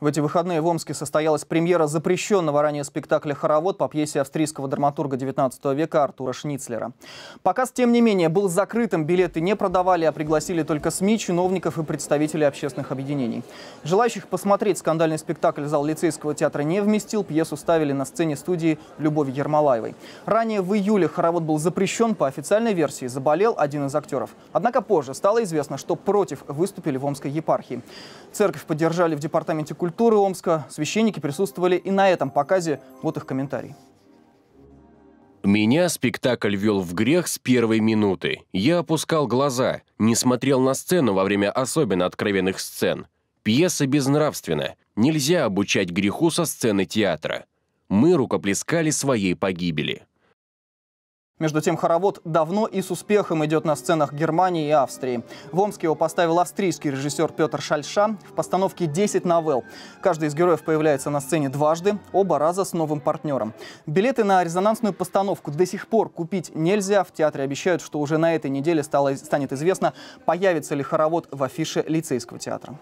В эти выходные в Омске состоялась премьера запрещенного ранее спектакля «Хоровод» по пьесе австрийского драматурга XIX века Артура Шницлера. Показ, тем не менее, был закрытым, билеты не продавали, а пригласили только СМИ, чиновников и представителей общественных объединений. Желающих посмотреть скандальный спектакль зал лицейского театра не вместил, пьесу ставили на сцене студии Любови Ермолаевой. Ранее в июле «Хоровод» был запрещен по официальной версии, заболел один из актеров. Однако позже стало известно, что против выступили в Омской епархии. Церковь поддержали в Департаменте культуры культуры Омска. Священники присутствовали и на этом показе. Вот их комментарий. Меня спектакль вел в грех с первой минуты. Я опускал глаза, не смотрел на сцену во время особенно откровенных сцен. Пьеса безнравственна. Нельзя обучать греху со сцены театра. Мы рукоплескали своей погибели. Между тем, хоровод давно и с успехом идет на сценах Германии и Австрии. В Омске его поставил австрийский режиссер Петр Шальша в постановке 10 новелл. Каждый из героев появляется на сцене дважды, оба раза с новым партнером. Билеты на резонансную постановку до сих пор купить нельзя. В театре обещают, что уже на этой неделе стало, станет известно, появится ли хоровод в афише лицейского театра.